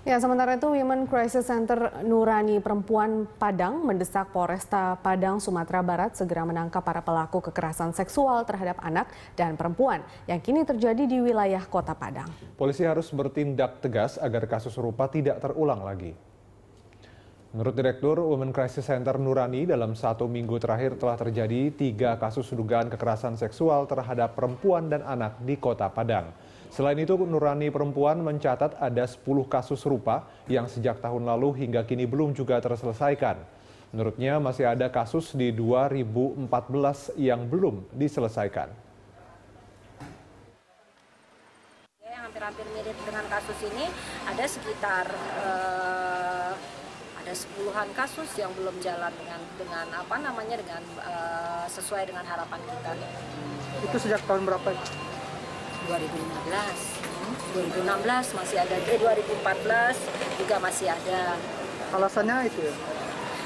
Ya, sementara itu Women Crisis Center Nurani Perempuan Padang mendesak Polresta Padang Sumatera Barat segera menangkap para pelaku kekerasan seksual terhadap anak dan perempuan yang kini terjadi di wilayah Kota Padang. Polisi harus bertindak tegas agar kasus serupa tidak terulang lagi. Menurut Direktur Women Crisis Center Nurani, dalam satu minggu terakhir telah terjadi tiga kasus dugaan kekerasan seksual terhadap perempuan dan anak di Kota Padang. Selain itu, Nurani Perempuan mencatat ada 10 kasus serupa yang sejak tahun lalu hingga kini belum juga terselesaikan. Menurutnya masih ada kasus di 2014 yang belum diselesaikan. Ya, yang hampir-hampir mirip dengan kasus ini ada sekitar eh, ada sepuluhan kasus yang belum jalan dengan dengan apa namanya dengan eh, sesuai dengan harapan kita. Itu sejak tahun berapa? 2015 2016 hmm, masih ada eh 2014 juga masih ada alasannya itu ya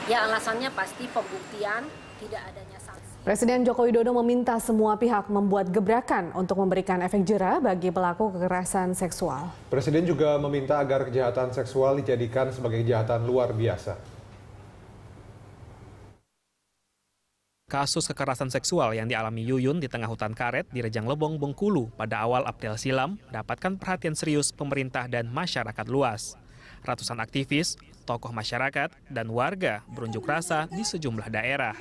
ya alasannya pasti pembuktian tidak adanya saksi. Presiden Joko Widodo meminta semua pihak membuat gebrakan untuk memberikan efek jera bagi pelaku kekerasan seksual. Presiden juga meminta agar kejahatan seksual dijadikan sebagai kejahatan luar biasa. kasus kekerasan seksual yang dialami Yuyun di tengah hutan karet di Rejang Lebong, Bengkulu pada awal April silam dapatkan perhatian serius pemerintah dan masyarakat luas. Ratusan aktivis, tokoh masyarakat, dan warga berunjuk rasa di sejumlah daerah.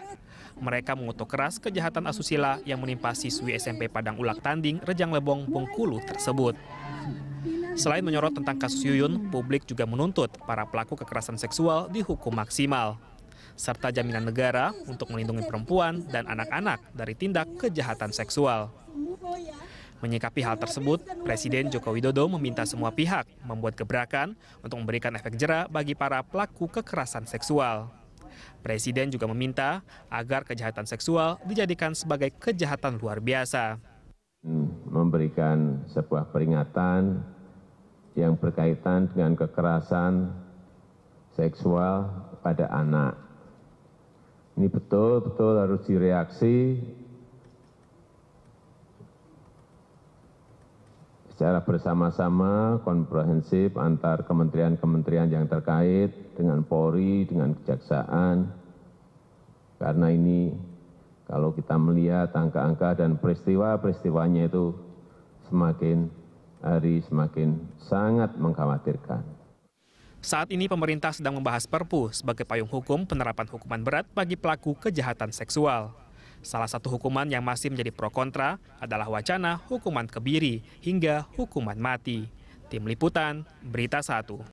Mereka mengutuk keras kejahatan asusila yang menimpa siswi SMP Padang Ulak Tanding, Rejang Lebong, Bengkulu tersebut. Selain menyorot tentang kasus Yuyun, publik juga menuntut para pelaku kekerasan seksual dihukum maksimal serta jaminan negara untuk melindungi perempuan dan anak-anak dari tindak kejahatan seksual. Menyikapi hal tersebut, Presiden Joko Widodo meminta semua pihak membuat gebrakan untuk memberikan efek jera bagi para pelaku kekerasan seksual. Presiden juga meminta agar kejahatan seksual dijadikan sebagai kejahatan luar biasa. Memberikan sebuah peringatan yang berkaitan dengan kekerasan seksual pada anak ini betul betul harus direaksi secara bersama-sama komprehensif antar kementerian-kementerian yang terkait dengan Polri, dengan Kejaksaan, karena ini kalau kita melihat angka-angka dan peristiwa-peristiwanya itu semakin hari semakin sangat mengkhawatirkan. Saat ini pemerintah sedang membahas perpu sebagai payung hukum penerapan hukuman berat bagi pelaku kejahatan seksual. Salah satu hukuman yang masih menjadi pro kontra adalah wacana hukuman kebiri hingga hukuman mati. Tim Liputan, Berita Satu.